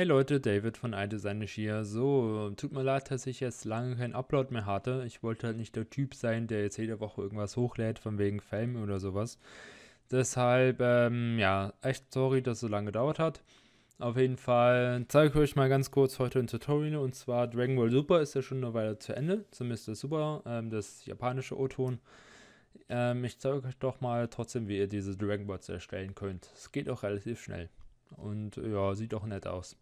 Hey Leute, David von iDesign hier. So, tut mir leid, dass ich jetzt lange keinen Upload mehr hatte. Ich wollte halt nicht der Typ sein, der jetzt jede Woche irgendwas hochlädt, von wegen Fame oder sowas. Deshalb, ähm, ja, echt sorry, dass es so lange gedauert hat. Auf jeden Fall zeige ich euch mal ganz kurz heute ein Tutorial und zwar Dragon Ball Super ist ja schon eine Weile zu Ende, zumindest das Super, ähm, das japanische O-Ton. Ähm, ich zeige euch doch mal trotzdem, wie ihr diese Dragon Balls erstellen könnt. Es geht auch relativ schnell und ja, sieht auch nett aus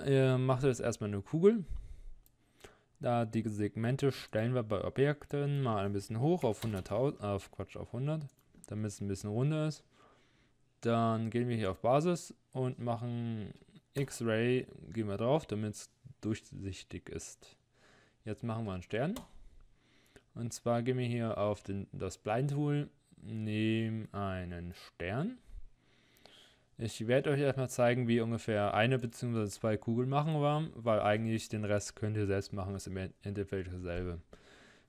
äh, mache jetzt erstmal eine Kugel. Da die Segmente stellen wir bei Objekten mal ein bisschen hoch auf 100.000, äh, auf Quatsch, auf 100, damit es ein bisschen runder ist. Dann gehen wir hier auf Basis und machen X-Ray, gehen wir drauf, damit es durchsichtig ist. Jetzt machen wir einen Stern. Und zwar gehen wir hier auf den, das Blind Tool, nehmen einen Stern ich werde euch erstmal zeigen, wie ungefähr eine bzw. zwei Kugeln machen war, weil eigentlich den Rest könnt ihr selbst machen, ist im Endeffekt dasselbe.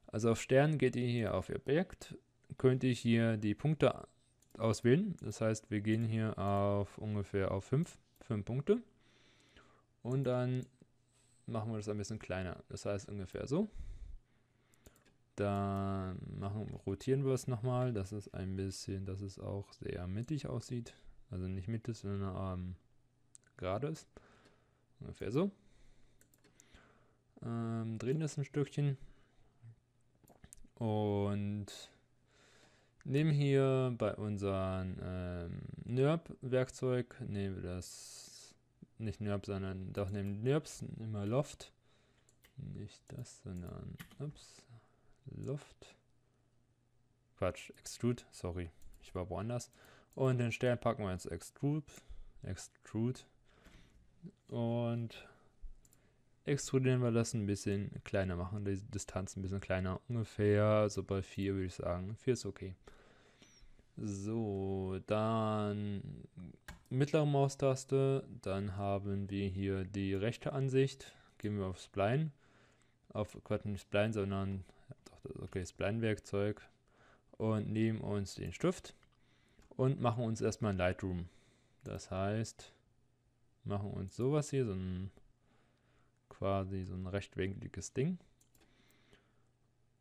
Also auf Stern geht ihr hier auf Objekt, könnt ihr hier die Punkte auswählen. Das heißt, wir gehen hier auf ungefähr auf 5, 5 Punkte. Und dann machen wir das ein bisschen kleiner. Das heißt ungefähr so. Dann machen, rotieren wir es nochmal, dass es ein bisschen, dass es auch sehr mittig aussieht. Also nicht Mitte, sondern ähm, gerade ist. Ungefähr so. Ähm, drehen das ein Stückchen. Und nehmen hier bei unserem ähm, NURB-Werkzeug, nehmen wir das, nicht NURB, sondern doch nehmen NURBs, immer Loft. Nicht das, sondern, ups, Loft. Quatsch, Extrude, sorry, ich war woanders. Und den Stern packen wir ins Extrude. Extrude. Und extrudieren wir das ein bisschen kleiner machen, die Distanz ein bisschen kleiner, ungefähr so bei 4 würde ich sagen. 4 ist okay. So, dann mittlere Maustaste, dann haben wir hier die rechte Ansicht, gehen wir auf Spline, auf Quatsch nicht Spline, sondern okay, Spline-Werkzeug und nehmen uns den Stift und machen uns erstmal ein Lightroom. Das heißt, machen uns sowas hier, so ein quasi so ein rechtwinkliges Ding.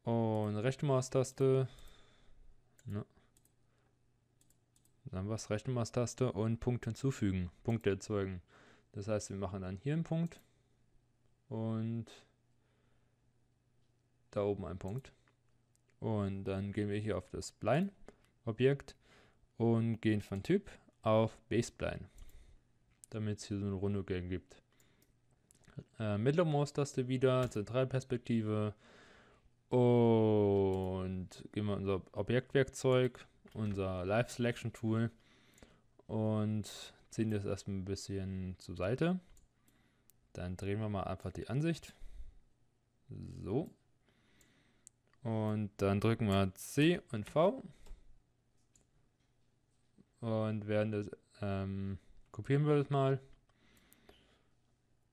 Und rechte Maustaste. Ne. Dann was rechte Maustaste und Punkt hinzufügen, Punkte erzeugen. Das heißt, wir machen dann hier einen Punkt und da oben einen Punkt. Und dann gehen wir hier auf das Spline Objekt und gehen von Typ auf Baseline, damit es hier so einen Runde gibt. Äh, mittlere Maustaste wieder, Zentralperspektive und gehen wir unser Objektwerkzeug, unser Live Selection Tool und ziehen das erstmal ein bisschen zur Seite. Dann drehen wir mal einfach die Ansicht. So. Und dann drücken wir C und V und werden das, ähm, kopieren wir das mal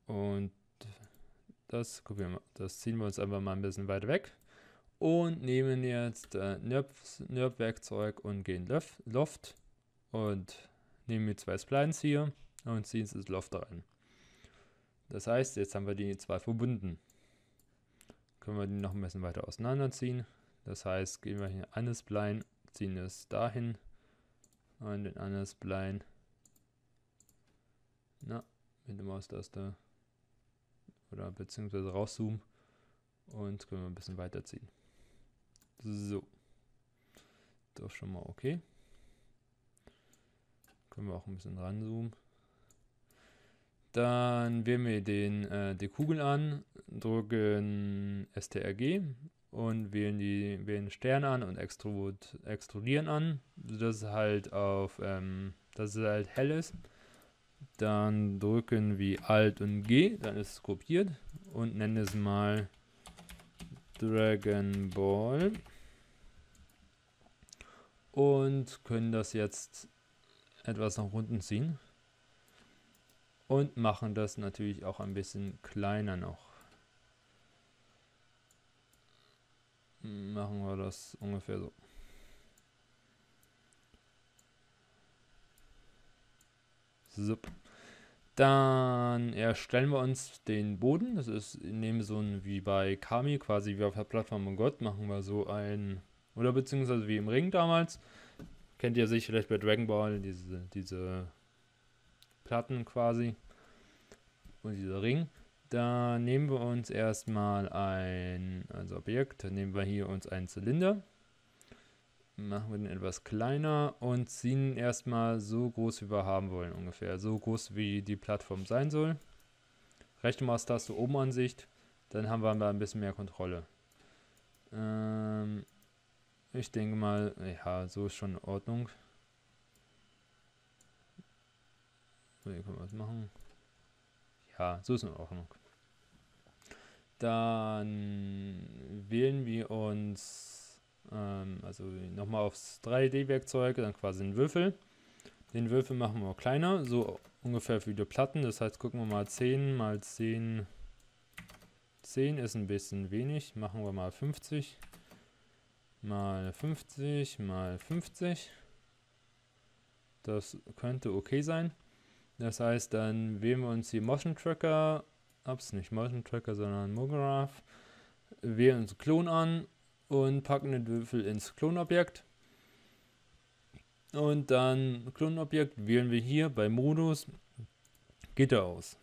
und das kopieren wir, das ziehen wir uns einfach mal ein bisschen weiter weg und nehmen jetzt äh, NURB-Werkzeug und gehen Loft, Loft und nehmen die zwei Splines hier und ziehen es ins Loft rein. Das heißt, jetzt haben wir die zwei verbunden. Können wir die noch ein bisschen weiter auseinanderziehen. Das heißt, gehen wir hier an das Spline, ziehen es dahin und den anderen Spline. Na, mit der Maustaste. Oder beziehungsweise rauszoomen. Und können wir ein bisschen weiterziehen. So. Doch schon mal okay. Können wir auch ein bisschen ranzoomen. Dann wählen wir den, äh, die Kugel an, drücken STRG und wählen die wählen Stern an und Extrud, extrudieren an, sodass es halt auf ähm, dass es halt hell ist. Dann drücken wir Alt und G, dann ist es kopiert und nennen es mal Dragon Ball und können das jetzt etwas nach unten ziehen und machen das natürlich auch ein bisschen kleiner noch. machen wir das ungefähr so. So. Dann erstellen wir uns den Boden. Das ist in dem so ein wie bei Kami, quasi wie auf der Plattform von oh Gott, machen wir so ein. Oder beziehungsweise wie im Ring damals. Kennt ihr sich vielleicht bei Dragon Ball, diese, diese Platten quasi. Und dieser Ring. Da nehmen wir uns erstmal ein, also Objekt, dann nehmen wir hier uns einen Zylinder, machen wir den etwas kleiner und ziehen erstmal so groß, wie wir haben wollen ungefähr, so groß, wie die Plattform sein soll. Rechte Maustaste oben Ansicht, dann haben wir ein bisschen mehr Kontrolle. Ähm, ich denke mal, ja, so ist schon in Ordnung. So, hier können wir was machen. Ja, so ist in Ordnung. Dann wählen wir uns, ähm, also nochmal aufs 3D-Werkzeug, dann quasi einen Würfel. Den Würfel machen wir kleiner, so ungefähr wie die Platten. Das heißt, gucken wir mal 10 mal 10. 10 ist ein bisschen wenig. Machen wir mal 50 mal 50 mal 50. Das könnte okay sein. Das heißt, dann wählen wir uns die Motion Tracker Ups, nicht Motion Tracker, sondern Mograph. Wählen uns Klon an und packen den Würfel ins Klonobjekt. Und dann Klonobjekt wählen wir hier bei Modus Gitter aus.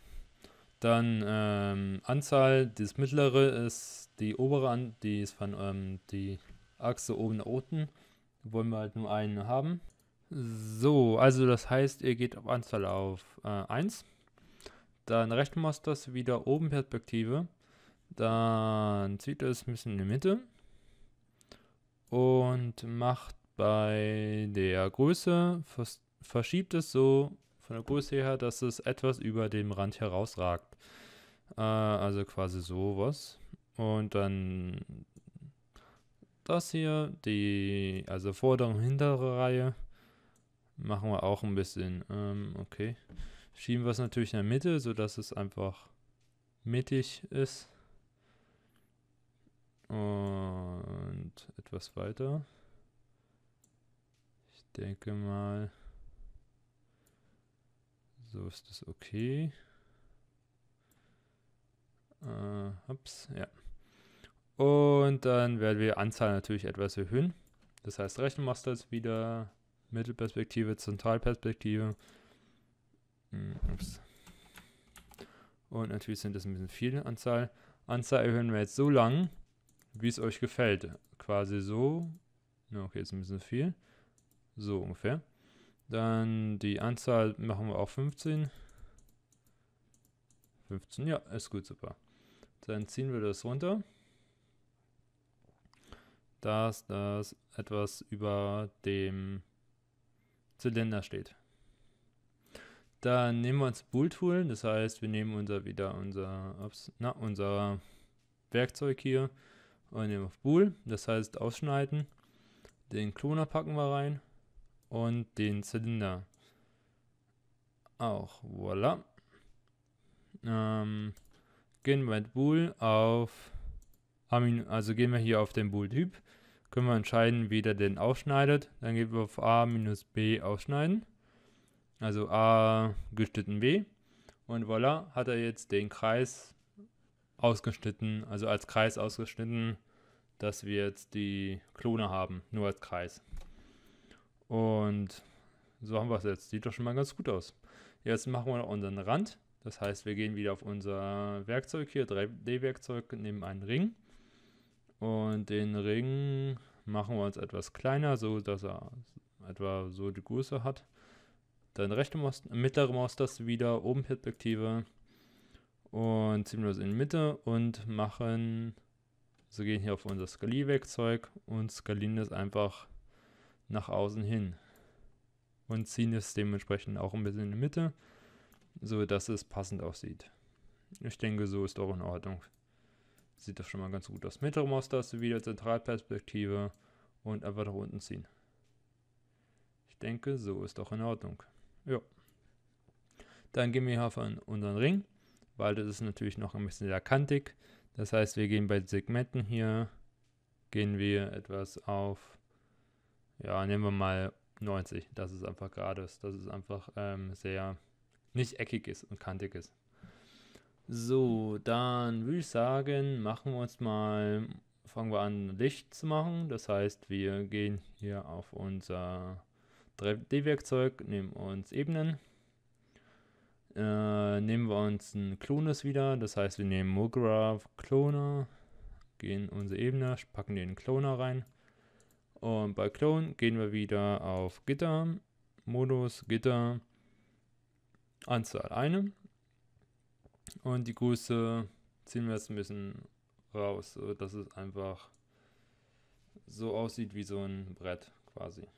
Dann ähm, Anzahl, das mittlere ist die obere, an, die ist von ähm, die Achse oben nach unten. Wollen wir halt nur einen haben. So, also das heißt, ihr geht auf Anzahl auf äh, 1. Dann rechnen wir das wieder oben Perspektive. Dann zieht es ein bisschen in die Mitte. Und macht bei der Größe, vers verschiebt es so von der Größe her, dass es etwas über dem Rand herausragt. Äh, also quasi sowas. Und dann das hier, die also vordere und hintere Reihe, machen wir auch ein bisschen. Ähm, okay. Schieben wir es natürlich in der Mitte, sodass es einfach mittig ist. Und etwas weiter. Ich denke mal, so ist es okay. Uh, ups, ja. Und dann werden wir die Anzahl natürlich etwas erhöhen. Das heißt, rechnen machst du jetzt wieder Mittelperspektive, Zentralperspektive. Hm, ups. Und natürlich sind das ein bisschen viele Anzahl. Anzahl erhöhen wir jetzt so lang, wie es euch gefällt. Quasi so. okay, jetzt ein bisschen viel. So ungefähr. Dann die Anzahl machen wir auch 15. 15, ja, ist gut, super. Dann ziehen wir das runter. Dass das etwas über dem Zylinder steht. Dann nehmen wir uns Bull tool das heißt, wir nehmen unser wieder unser, na, unser Werkzeug hier und nehmen auf Bull, das heißt ausschneiden. Den Kloner packen wir rein und den Zylinder auch. Voila. Ähm, gehen wir mit Bool auf, also gehen wir hier auf den Bool-Typ, können wir entscheiden, wie der den aufschneidet. Dann gehen wir auf A-B aufschneiden. Also A geschnitten B. Und voilà, hat er jetzt den Kreis ausgeschnitten, also als Kreis ausgeschnitten, dass wir jetzt die Klone haben, nur als Kreis. Und so haben wir es jetzt. Sieht doch schon mal ganz gut aus. Jetzt machen wir noch unseren Rand. Das heißt, wir gehen wieder auf unser Werkzeug hier, 3D-Werkzeug, nehmen einen Ring. Und den Ring machen wir uns etwas kleiner, so dass er etwa so die Größe hat. Deine rechte Maus, mittlere Maustaste wieder, oben Perspektive und ziehen das in die Mitte und machen, so gehen hier auf unser Skalierwerkzeug und skalieren das einfach nach außen hin und ziehen es dementsprechend auch ein bisschen in die Mitte, so dass es passend aussieht. Ich denke, so ist auch in Ordnung. Sieht doch schon mal ganz gut aus. Mittlere Maustaste wieder Zentralperspektive und einfach nach unten ziehen. Ich denke, so ist auch in Ordnung. Ja. Dann gehen wir hier auf unseren Ring, weil das ist natürlich noch ein bisschen sehr kantig. Das heißt, wir gehen bei Segmenten hier, gehen wir etwas auf, ja, nehmen wir mal 90. Das ist einfach gerade, dass es einfach ähm, sehr nicht eckig ist und kantig ist. So, dann würde ich sagen, machen wir uns mal, fangen wir an, Licht zu machen. Das heißt, wir gehen hier auf unser 3D-Werkzeug, nehmen wir uns Ebenen. Äh, nehmen wir uns ein Klones wieder, das heißt, wir nehmen Mugra Cloner, gehen unsere Ebene, packen den Kloner rein. Und bei Clone gehen wir wieder auf Gitter, Modus, Gitter, Anzahl 1. Und die Größe ziehen wir jetzt ein bisschen raus, dass es einfach so aussieht wie so ein Brett quasi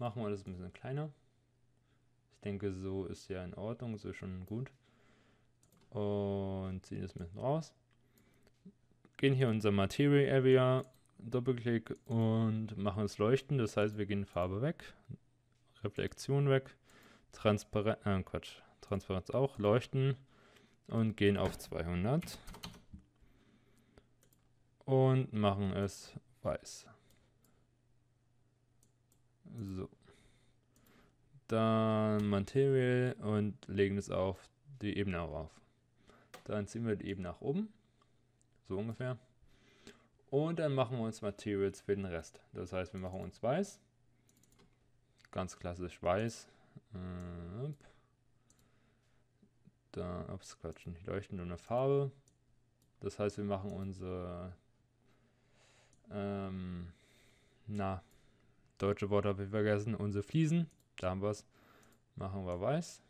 machen wir das ein bisschen kleiner. Ich denke, so ist ja in Ordnung, so ist schon gut. Und ziehen das ein bisschen raus. Gehen hier in unser Material Area, Doppelklick und machen es leuchten. Das heißt, wir gehen Farbe weg, Reflexion weg, Transparenz, äh, Quatsch, Transparenz auch, leuchten und gehen auf 200 und machen es weiß. So. Dann Material und legen es auf die Ebene rauf. Dann ziehen wir die Ebene nach oben. So ungefähr. Und dann machen wir uns Materials für den Rest. Das heißt, wir machen uns weiß. Ganz klassisch weiß. Äh, da, ups, Quatsch, nicht leuchten, nur eine Farbe. Das heißt, wir machen unsere, ähm, na, Deutsche Wort habe ich vergessen. Unsere Fliesen. Da haben wir es. Machen wir weiß.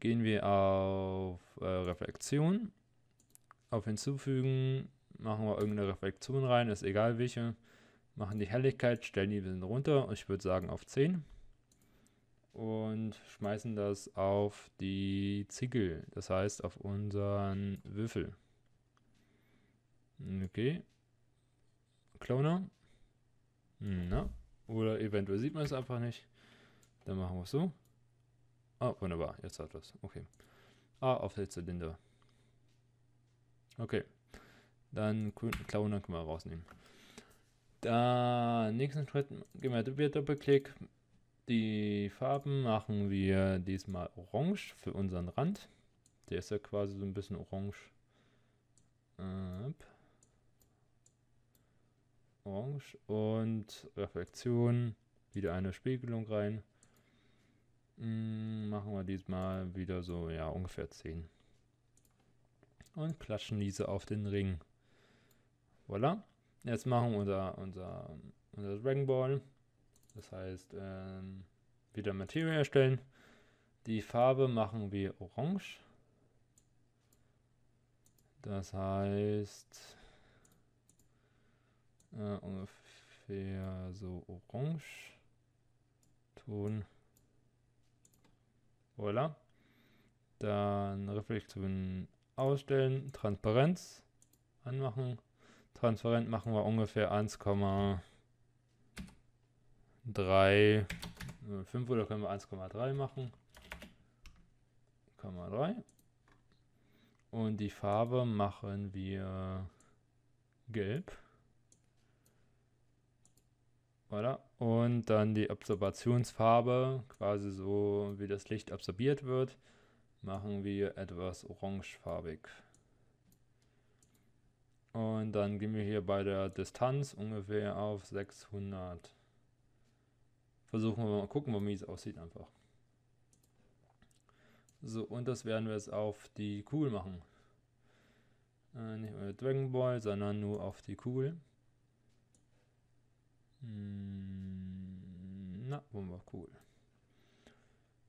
Gehen wir auf äh, Reflexion. Auf Hinzufügen. Machen wir irgendeine Reflexion rein. Ist egal welche. Machen die Helligkeit. Stellen die ein bisschen runter. Ich würde sagen auf 10. Und schmeißen das auf die Ziegel. Das heißt auf unseren Würfel. Okay. Cloner hm, Na? Ne? Oder eventuell sieht man es einfach nicht. Dann machen wir es so. Ah, wunderbar, jetzt hat es. Okay. Ah, auf den Zylinder. Okay. Dann klauen, dann können wir rausnehmen. Dann nächsten Schritt gehen wir wieder Doppelklick. Die Farben machen wir diesmal orange für unseren Rand. Der ist ja quasi so ein bisschen orange. Äh, Orange und Reflektion. wieder eine Spiegelung rein. Hm, machen wir diesmal wieder so, ja, ungefähr 10. Und klatschen diese auf den Ring. Voilà. Jetzt machen wir unser, unser, unser Dragon Ball. Das heißt, ähm, wieder Material erstellen. Die Farbe machen wir orange. Das heißt, äh, ungefähr so orange. Ton. Voila. Dann Reflexion ausstellen, Transparenz anmachen. Transparent machen wir ungefähr 1,3, 5 äh, oder können wir 1,3 machen. 1,3. Und die Farbe machen wir gelb oder? Und dann die Absorptionsfarbe, quasi so wie das Licht absorbiert wird, machen wir etwas orangefarbig. Und dann gehen wir hier bei der Distanz ungefähr auf 600. Versuchen wir mal, gucken wir, wie es aussieht einfach. So, und das werden wir jetzt auf die Kugel machen. Äh, nicht mehr Dragon Ball, sondern nur auf die Kugel. Hm, na, wollen cool.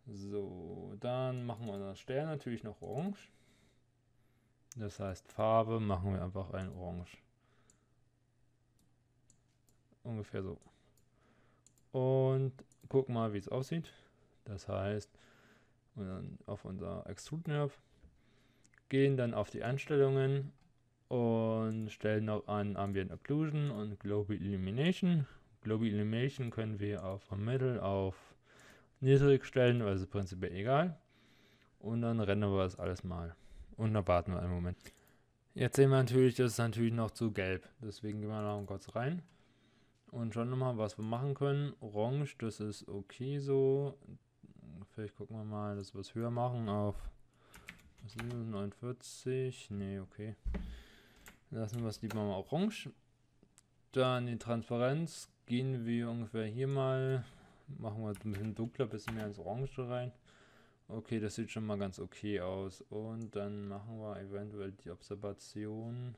So, dann machen wir das Stern natürlich noch orange. Das heißt, Farbe machen wir einfach ein orange. Ungefähr so. Und gucken mal, wie es aussieht. Das heißt, und dann auf unser Extrude Nerve gehen dann auf die Einstellungen und stellen noch an Ambient Occlusion und Global Illumination Global Illumination können wir auf Mittel, auf niedrig stellen, also prinzipiell egal. Und dann rendern wir das alles mal. Und dann warten wir einen Moment. Jetzt sehen wir natürlich, das ist natürlich noch zu gelb. Deswegen gehen wir noch kurz rein. Und schauen nochmal, was wir machen können. Orange, das ist okay so. Vielleicht gucken wir mal, dass wir es höher machen auf was ist das, 49. Ne, okay. Lassen wir es lieber mal orange. Dann die Transparenz gehen wir ungefähr hier mal. Machen wir ein bisschen dunkler, ein bisschen mehr ins Orange rein. Okay, das sieht schon mal ganz okay aus. Und dann machen wir eventuell die Observation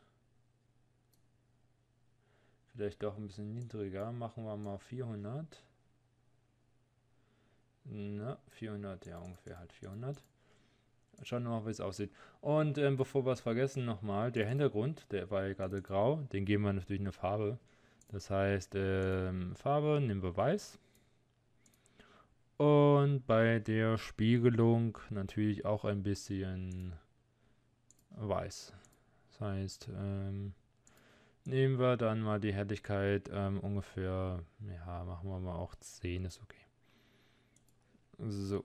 vielleicht doch ein bisschen niedriger. Machen wir mal 400. Na, 400, ja ungefähr halt 400. Schauen wir mal, wie es aussieht. Und ähm, bevor wir es vergessen, nochmal, der Hintergrund, der war ja gerade grau, den geben wir natürlich eine Farbe. Das heißt, ähm, Farbe nehmen wir weiß. Und bei der Spiegelung natürlich auch ein bisschen weiß. Das heißt, ähm, nehmen wir dann mal die Helligkeit ähm, ungefähr, ja, machen wir mal auch 10, ist okay. So,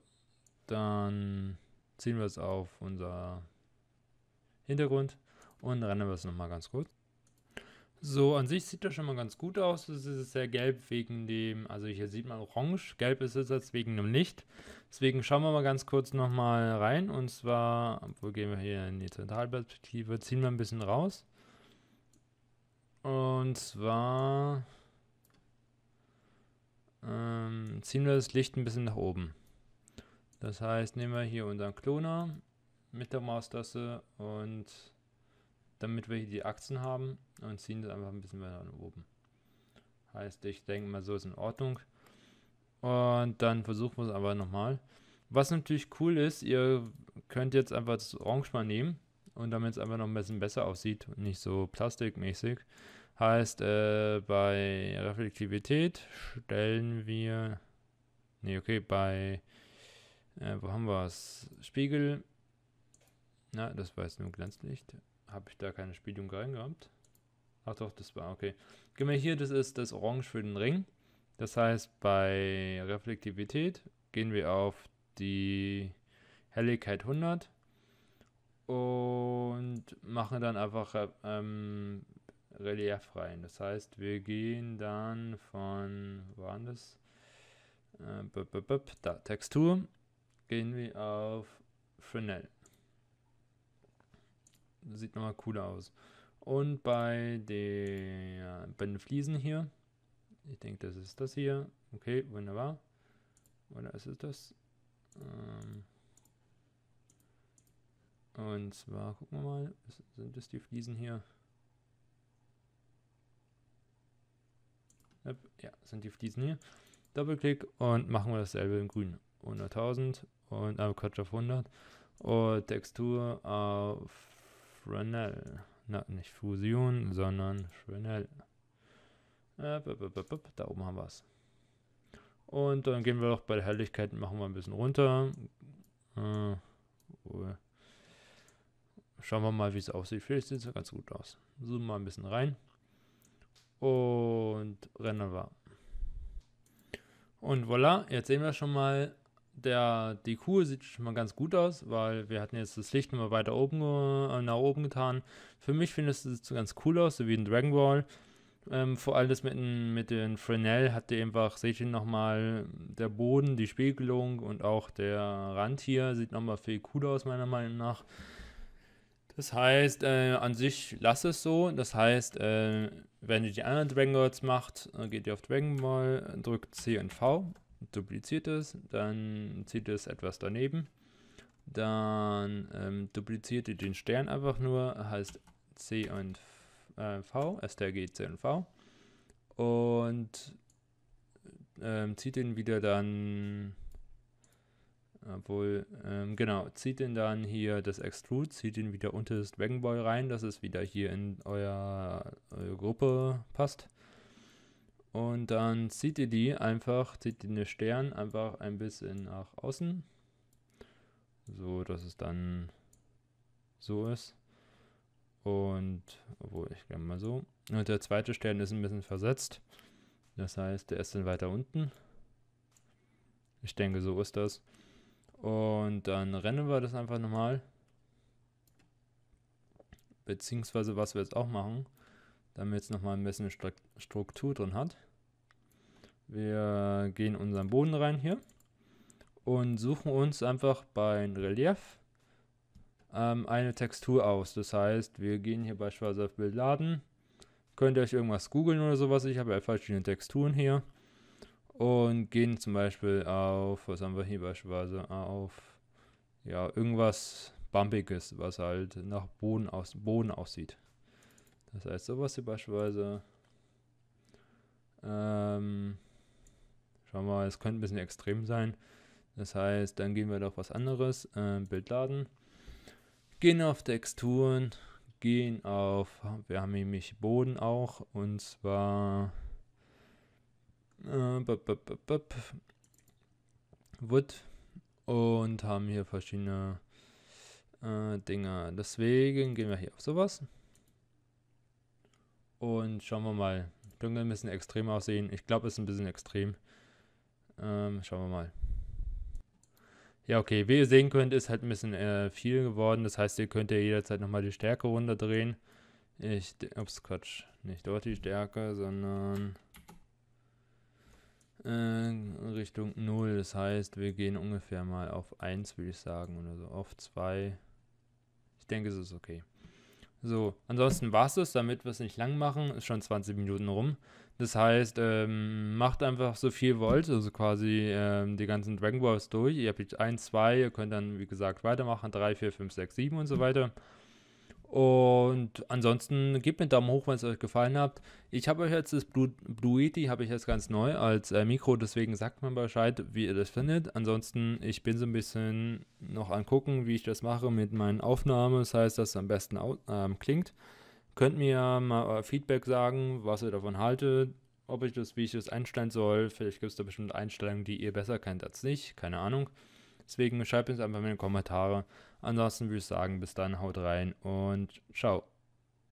dann ziehen wir es auf unser Hintergrund und rennen wir es nochmal ganz kurz. So, an sich sieht das schon mal ganz gut aus. Es ist sehr gelb wegen dem, also hier sieht man orange, gelb ist es jetzt wegen dem Licht. Deswegen schauen wir mal ganz kurz nochmal rein. Und zwar, wo gehen wir hier in die Zentralperspektive, ziehen wir ein bisschen raus. Und zwar ähm, ziehen wir das Licht ein bisschen nach oben. Das heißt, nehmen wir hier unseren Kloner mit der Maustaste und damit wir hier die Achsen haben und ziehen das einfach ein bisschen weiter nach oben. Heißt, ich denke mal, so ist in Ordnung. Und dann versuchen wir es aber nochmal. Was natürlich cool ist, ihr könnt jetzt einfach das Orange mal nehmen und damit es einfach noch ein bisschen besser aussieht und nicht so plastikmäßig. Heißt, äh, bei Reflektivität stellen wir. Ne, okay, bei. Äh, wo haben wir es? Spiegel. Na, das war jetzt nur Glanzlicht. Habe ich da keine Spieljung reingehabt? Ach doch, das war okay. Gehen wir hier, das ist das Orange für den Ring. Das heißt, bei Reflektivität gehen wir auf die Helligkeit 100 und machen dann einfach ähm, Relief rein. Das heißt, wir gehen dann von, wo waren das? Äh, b -b -b da, Textur, gehen wir auf Fresnel sieht nochmal cooler aus. Und bei den, bei den Fliesen hier, ich denke, das ist das hier. Okay, wunderbar. Oder ist es das? Ähm und zwar, gucken wir mal, sind das die Fliesen hier? Ja, sind die Fliesen hier. Doppelklick und machen wir dasselbe in grün. 100.000 und äh, Quatsch auf 100 und Textur auf Fresnel. Na, nicht Fusion, sondern Fresnel. Äh, da oben haben wir es. Und dann gehen wir doch bei der Helligkeit, machen wir ein bisschen runter. Äh, oh. Schauen wir mal, wie es aussieht. Vielleicht sieht es ganz gut aus. Zoomen mal ein bisschen rein. Und rennen wir. Und voilà, jetzt sehen wir schon mal, der, die Kuh sieht schon mal ganz gut aus, weil wir hatten jetzt das Licht immer weiter oben, äh, nach oben getan. Für mich findest es ganz cool aus, so wie in Dragon Ball. Ähm, vor allem das mit den, mit den Fresnel hat dir einfach, seht ihr nochmal, der Boden, die Spiegelung und auch der Rand hier sieht nochmal viel cooler aus, meiner Meinung nach. Das heißt, äh, an sich lasse es so. Das heißt, äh, wenn ihr die anderen Dragon Balls macht, äh, geht ihr auf Dragon Ball, drückt C und V dupliziert es, dann zieht es etwas daneben, dann ähm, dupliziert ihr den Stern einfach nur, heißt C und äh, V, STRG C und V und ähm, zieht ihn wieder dann, obwohl, ähm, genau, zieht ihn dann hier das Extrude, zieht ihn wieder unter das Dragon Ball rein, dass es wieder hier in euer, eure Gruppe passt und dann zieht ihr die einfach, zieht ihr den Stern einfach ein bisschen nach außen. So, dass es dann so ist. Und, obwohl ich glaube mal so. Und der zweite Stern ist ein bisschen versetzt. Das heißt, der ist dann weiter unten. Ich denke, so ist das. Und dann rennen wir das einfach nochmal. Beziehungsweise, was wir jetzt auch machen, damit es nochmal ein bisschen Struktur drin hat. Wir gehen in unseren Boden rein hier und suchen uns einfach bei Relief ähm, eine Textur aus. Das heißt, wir gehen hier beispielsweise auf Bild laden, könnt ihr euch irgendwas googeln oder sowas. Ich habe ja verschiedene Texturen hier und gehen zum Beispiel auf, was haben wir hier beispielsweise, auf ja, irgendwas Bumpiges, was halt nach Boden, aus, Boden aussieht. Das heißt, sowas hier beispielsweise. Ähm, schauen wir mal, es könnte ein bisschen extrem sein. Das heißt, dann gehen wir doch was anderes. Ähm, Bild laden. Gehen auf Texturen. Gehen auf, wir haben nämlich Boden auch. Und zwar äh, bup, bup, bup, Wood. Und haben hier verschiedene äh, Dinger. Deswegen gehen wir hier auf sowas. Und schauen wir mal. Dunkel müssen extrem aussehen. Ich glaube, es ist ein bisschen extrem. Ähm, schauen wir mal. Ja, okay. Wie ihr sehen könnt, ist halt ein bisschen äh, viel geworden. Das heißt, ihr könnt ja jederzeit nochmal die Stärke runterdrehen. Ich, ups, Quatsch. Nicht dort die Stärke, sondern äh, Richtung 0. Das heißt, wir gehen ungefähr mal auf 1, würde ich sagen, oder so. Auf 2. Ich denke, es ist okay. So, ansonsten war es das, damit wir es nicht lang machen. Ist schon 20 Minuten rum. Das heißt, ähm, macht einfach so viel wollt, also quasi ähm, die ganzen Dragon Balls durch. Ihr habt jetzt 1, 2, ihr könnt dann, wie gesagt, weitermachen, 3, 4, 5, 6, 7 und so weiter. Und ansonsten gebt mir einen Daumen hoch, wenn es euch gefallen hat. Ich habe euch jetzt das Blue, Blueity, habe ich jetzt ganz neu als äh, Mikro, deswegen sagt mir Bescheid, wie ihr das findet. Ansonsten, ich bin so ein bisschen noch angucken, wie ich das mache mit meinen Aufnahmen, das heißt, dass es am besten ähm, klingt. Könnt mir mal euer Feedback sagen, was ihr davon haltet, ob ich das, wie ich das einstellen soll. Vielleicht gibt es da bestimmt Einstellungen, die ihr besser kennt als ich, keine Ahnung. Deswegen schreibt uns einfach in die Kommentare. Ansonsten würde ich sagen, bis dann, haut rein und ciao.